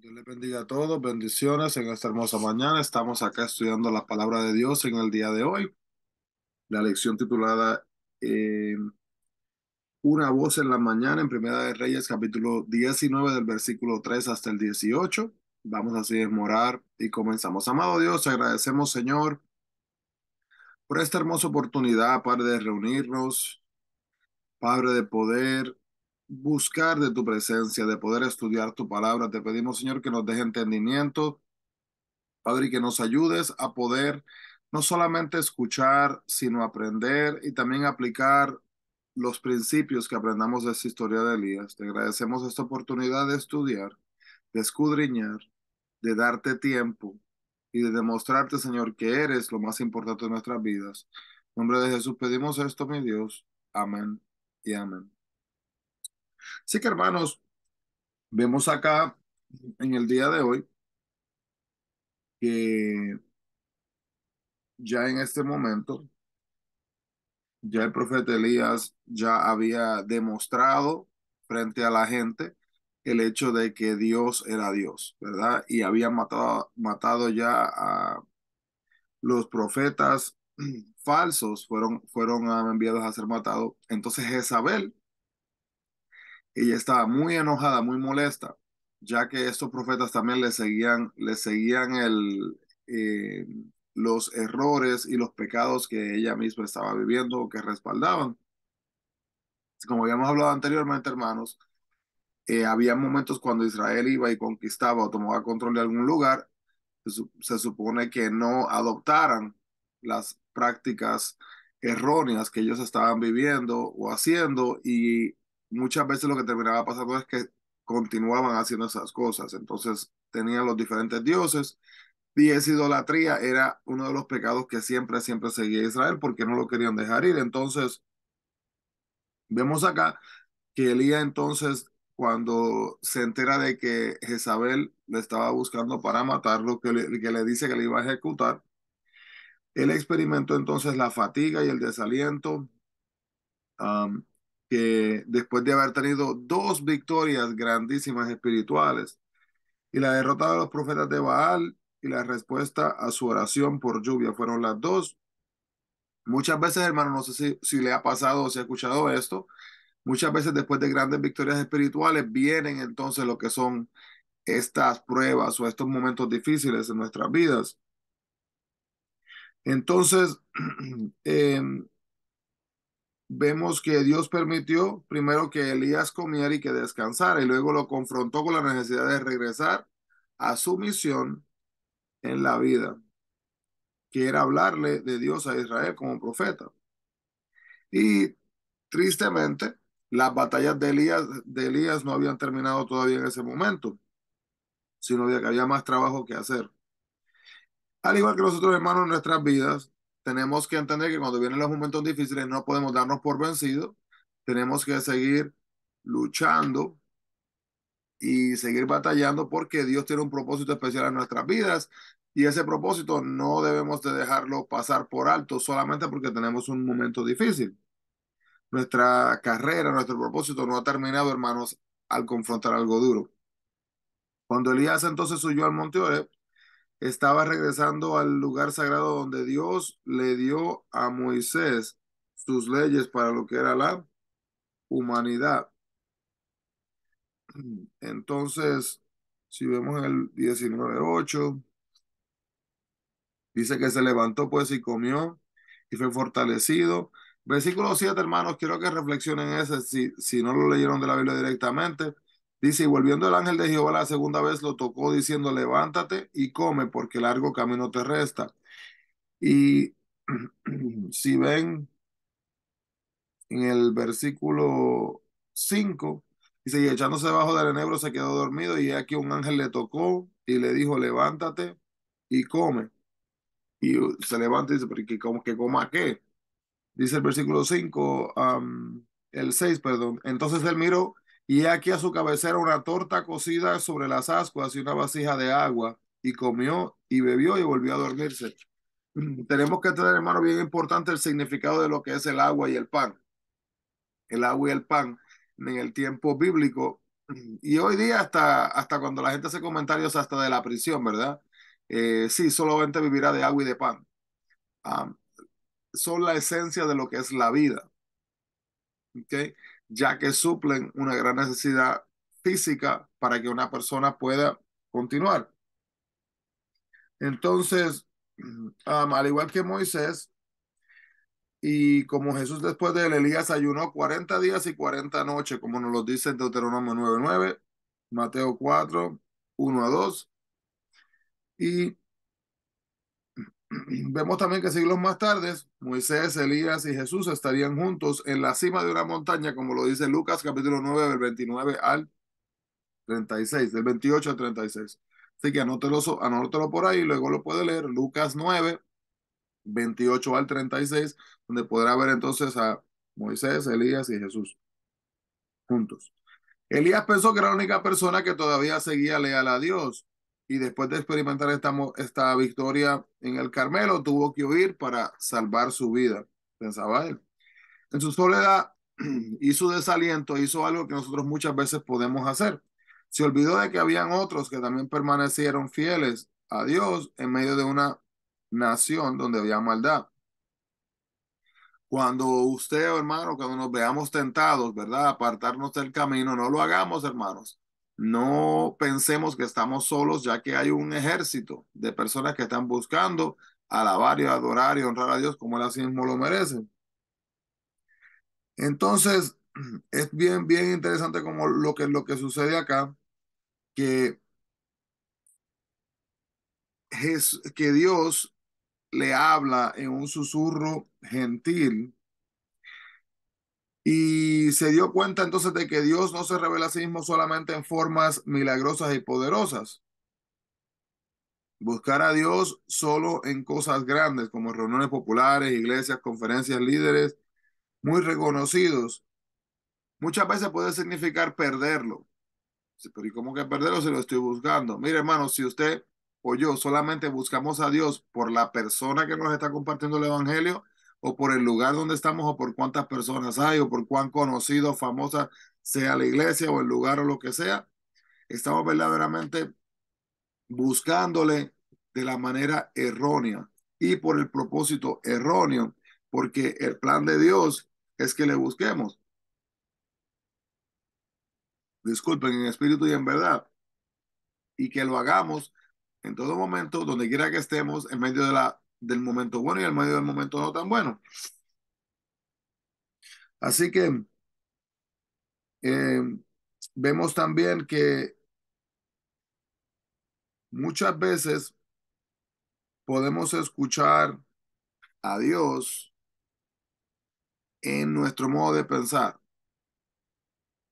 Dios le bendiga a todos, bendiciones en esta hermosa mañana. Estamos acá estudiando la palabra de Dios en el día de hoy. La lección titulada eh, Una voz en la mañana en Primera de Reyes, capítulo 19, del versículo 3 hasta el 18. Vamos así a morar y comenzamos. Amado Dios, agradecemos, Señor, por esta hermosa oportunidad, Padre, de reunirnos, Padre, de poder buscar de tu presencia, de poder estudiar tu palabra. Te pedimos, Señor, que nos deje entendimiento, Padre, y que nos ayudes a poder no solamente escuchar, sino aprender y también aplicar los principios que aprendamos de esta historia de Elías. Te agradecemos esta oportunidad de estudiar, de escudriñar, de darte tiempo y de demostrarte, Señor, que eres lo más importante de nuestras vidas. En nombre de Jesús pedimos esto, mi Dios. Amén y amén. Así que hermanos, vemos acá en el día de hoy que ya en este momento, ya el profeta Elías ya había demostrado frente a la gente el hecho de que Dios era Dios, ¿verdad? Y había matado, matado ya a los profetas falsos, fueron, fueron enviados a ser matados. Entonces Jezabel ella estaba muy enojada, muy molesta, ya que estos profetas también le seguían, le seguían el, eh, los errores y los pecados que ella misma estaba viviendo o que respaldaban. Como habíamos hablado anteriormente, hermanos, eh, había momentos cuando Israel iba y conquistaba o tomaba control de algún lugar, se supone que no adoptaran las prácticas erróneas que ellos estaban viviendo o haciendo y muchas veces lo que terminaba pasando es que continuaban haciendo esas cosas. Entonces tenían los diferentes dioses y esa idolatría era uno de los pecados que siempre, siempre seguía Israel porque no lo querían dejar ir. Entonces, vemos acá que Elías entonces, cuando se entera de que Jezabel le estaba buscando para matarlo, que le, dice que le iba a ejecutar, él experimentó entonces la fatiga y el desaliento que después de haber tenido dos victorias grandísimas espirituales y la derrota de los profetas de Baal y la respuesta a su oración por lluvia fueron las dos. Muchas veces, hermano, no sé si, le ha pasado o si ha escuchado esto, muchas veces después de grandes victorias espirituales vienen entonces lo que son estas pruebas o estos momentos difíciles en nuestras vidas. Entonces, em, vemos que Dios permitió primero que Elías comiera y que descansara y luego lo confrontó con la necesidad de regresar a su misión en la vida, que era hablarle de Dios a Israel como profeta. Y tristemente, las batallas de Elías, de Elías no habían terminado todavía en ese momento, sino de que había más trabajo que hacer. Al igual que nosotros, hermanos, en nuestras vidas, tenemos que entender que cuando vienen los momentos difíciles no podemos darnos por vencidos, tenemos que seguir luchando y seguir batallando porque Dios tiene un propósito especial en nuestras vidas y ese propósito no debemos de dejarlo pasar por alto solamente porque tenemos un momento difícil. Nuestra carrera, nuestro propósito no ha terminado, hermanos, al confrontar algo duro. Cuando Elías entonces huyó al monte Oreb, estaba regresando al lugar sagrado donde Dios le dio a Moisés sus leyes para lo que era la humanidad. Entonces, si vemos el 19.8, dice que se levantó pues y comió y fue fortalecido. Versículo 7, hermanos, quiero que reflexionen ese, si, si no lo leyeron de la Biblia directamente. Dice, y volviendo el ángel de Jehová la segunda vez, lo tocó diciendo, levántate y come, porque largo camino te resta. Y si ven en el versículo 5, dice, y echándose debajo del enebro se quedó dormido, y aquí un ángel le tocó y le dijo, levántate y come. Y se levanta y dice, pero que, que coma qué? Dice el versículo 5, el 6, perdón. Entonces él miró y aquí a su cabecera una torta cocida sobre las ascuas y una vasija de agua, y comió y bebió y volvió a dormirse. Tenemos que tener, en mano bien importante el significado de lo que es el agua y el pan. El agua y el pan en el tiempo bíblico. Y hoy día hasta, hasta cuando la gente hace comentarios hasta de la prisión, ¿verdad? Eh, sí, solamente vivirá de agua y de pan. Ah, son la esencia de lo que es la vida. ¿Okay? ya que suplen una gran necesidad física para que una persona pueda continuar. Entonces, al igual que Moisés, y como Jesús después de Elías ayunó 40 días y 40 noches, como nos lo dice en Deuteronomio 9.9, Mateo 4, 1 a 2, y Vemos también que siglos más tarde, Moisés, Elías y Jesús estarían juntos en la cima de una montaña, como lo dice Lucas capítulo 9, del 29 al 36, del 28 al 36. Así que anótelo, anótelo por ahí, luego lo puede leer, Lucas 9, 28 al 36, donde podrá ver entonces a Moisés, Elías y Jesús juntos. Elías pensó que era la única persona que todavía seguía leal a Dios y después de experimentar esta, esta victoria en el Carmelo, tuvo que huir para salvar su vida, pensaba él. En su soledad y su desaliento hizo algo que nosotros muchas veces podemos hacer. Se olvidó de que habían otros que también permanecieron fieles a Dios en medio de una nación donde había maldad. Cuando usted, hermano, cuando nos veamos tentados, ¿verdad? Apartarnos del camino, no lo hagamos, hermanos, no pensemos que estamos solos, ya que hay un ejército de personas que están buscando alabar y adorar y honrar a Dios como Él así mismo lo merece. Entonces, es bien, bien interesante como lo que, lo que sucede acá, que, que Dios le habla en un susurro gentil y se dio cuenta entonces de que Dios no se revela a sí mismo solamente en formas milagrosas y poderosas. Buscar a Dios solo en cosas grandes, como reuniones populares, iglesias, conferencias, líderes muy reconocidos, muchas veces puede significar perderlo. Pero ¿y cómo que perderlo si lo estoy buscando? Mire, hermano, si usted o yo solamente buscamos a Dios por la persona que nos está compartiendo el Evangelio, o por el lugar donde estamos o por cuántas personas hay o por cuán conocido, famosa sea la iglesia o el lugar o lo que sea, estamos verdaderamente buscándole de la manera errónea y por el propósito erróneo, porque el plan de Dios es que le busquemos. Disculpen, en espíritu y en verdad, y que lo hagamos en todo momento, donde quiera que estemos, en medio de la del momento bueno y el medio del momento no tan bueno. Así que eh, vemos también que muchas veces podemos escuchar a Dios en nuestro modo de pensar.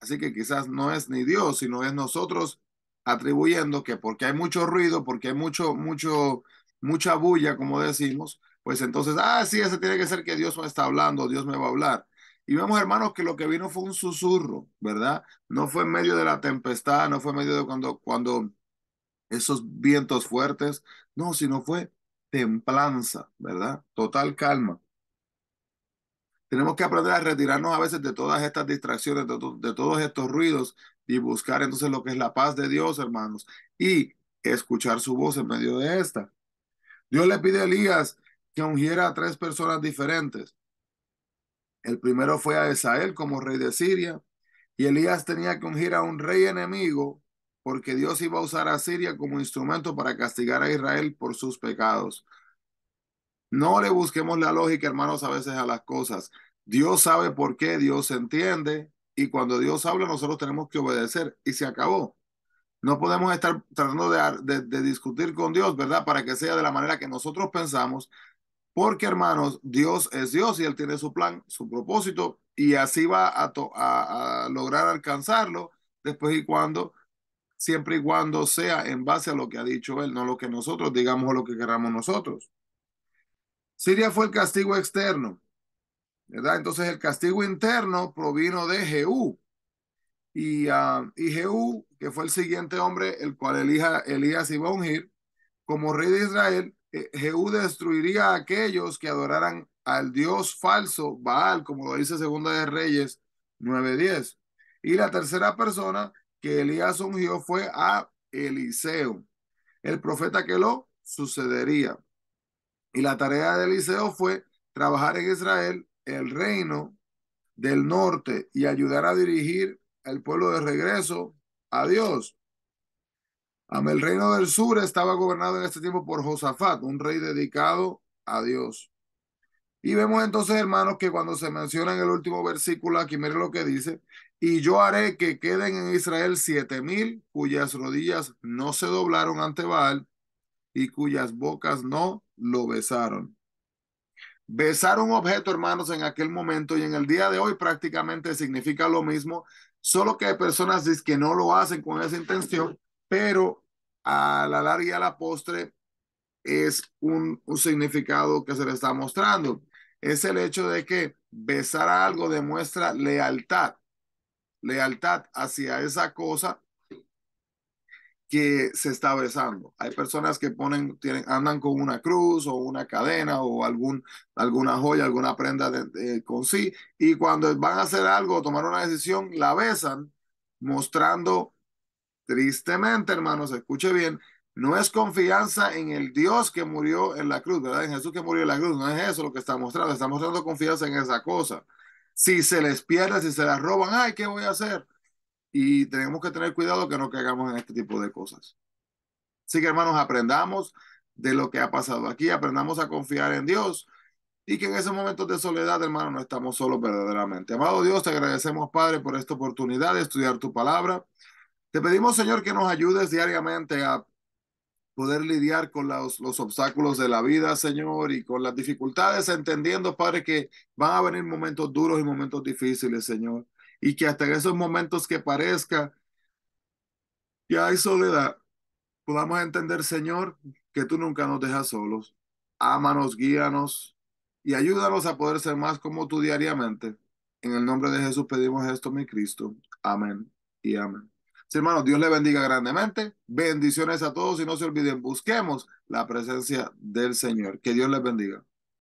Así que quizás no es ni Dios, sino es nosotros atribuyendo que porque hay mucho ruido, porque hay mucho, mucho mucha bulla, como decimos, pues entonces, ah, sí, ese tiene que ser que Dios me está hablando, Dios me va a hablar. Y vemos, hermanos, que lo que vino fue un susurro, ¿verdad? No fue en medio de la tempestad, no fue en medio de cuando, cuando esos vientos fuertes, no, sino fue templanza, ¿verdad? Total calma. Tenemos que aprender a retirarnos a veces de todas estas distracciones, de, de, todos estos ruidos y buscar entonces lo que es la paz de Dios, hermanos, y escuchar su voz en medio de esta. Dios le pide a Elías que ungiera a tres personas diferentes. El primero fue a Esael como rey de Siria, y Elías tenía que ungir a un rey enemigo porque Dios iba a usar a Siria como instrumento para castigar a Israel por sus pecados. No le busquemos la lógica, hermanos, a veces a las cosas. Dios sabe por qué, Dios entiende, y cuando Dios habla nosotros tenemos que obedecer, y se acabó. No podemos estar tratando de, discutir con Dios, ¿verdad? Para que sea de la manera que nosotros pensamos, porque hermanos, Dios es Dios y Él tiene su plan, su propósito, y así va a, lograr alcanzarlo después y cuando, siempre y cuando sea en base a lo que ha dicho Él, no lo que nosotros digamos o lo que queramos nosotros. Siria fue el castigo externo, ¿verdad? Entonces el castigo interno provino de Jehú, y, ah, Jehú, que fue el siguiente hombre, el cual elija, Elías iba a ungir, como rey de Israel, eh, Jehú destruiría a aquellos que adoraran al dios falso Baal, como lo dice Segunda de Reyes 9:10. Y la tercera persona que Elías ungió fue a Eliseo, el profeta que lo sucedería. Y la tarea de Eliseo fue trabajar en Israel, el reino del norte, y ayudar a dirigir el pueblo de regreso a Dios. El reino del sur estaba gobernado en este tiempo por Josafat, un rey dedicado a Dios. Y vemos entonces, hermanos, que cuando se menciona en el último versículo, aquí mire lo que dice, y yo haré que queden en Israel siete mil cuyas rodillas no se doblaron ante Baal y cuyas bocas no lo besaron. Besar un objeto, hermanos, en aquel momento y en el día de hoy prácticamente significa lo mismo Solo que hay personas que no lo hacen con esa intención, pero a la larga y a la postre es un, significado que se le está mostrando. Es el hecho de que besar algo demuestra lealtad, lealtad hacia esa cosa que se está besando. Hay personas que ponen, tienen, andan con una cruz o una cadena o algún, alguna joya, alguna prenda con sí, y cuando van a hacer algo o tomar una decisión, la besan, mostrando tristemente, hermanos, escuche bien, no es confianza en el Dios que murió en la cruz, ¿verdad? En Jesús que murió en la cruz, no es eso lo que está mostrando, está mostrando confianza en esa cosa. Si se les pierde, si se las roban, ay, ¿qué voy a hacer? y tenemos que tener cuidado que no caigamos en este tipo de cosas. Así que hermanos, aprendamos de lo que ha pasado aquí, aprendamos a confiar en Dios y que en esos momentos de soledad, hermano, no estamos solos verdaderamente. Amado Dios, te agradecemos, Padre, por esta oportunidad de estudiar tu palabra. Te pedimos, Señor, que nos ayudes diariamente a poder lidiar con los, los obstáculos de la vida, Señor, y con las dificultades, entendiendo, Padre, que van a venir momentos duros y momentos difíciles, Señor y que hasta en esos momentos que parezca que hay soledad, podamos entender, Señor, que tú nunca nos dejas solos. Ámanos, guíanos y ayúdanos a poder ser más como tú diariamente. En el nombre de Jesús pedimos esto, mi Cristo. Amén y amén. Sí, hermanos, Dios le bendiga grandemente. Bendiciones a todos y no se olviden, busquemos la presencia del Señor. Que Dios les bendiga.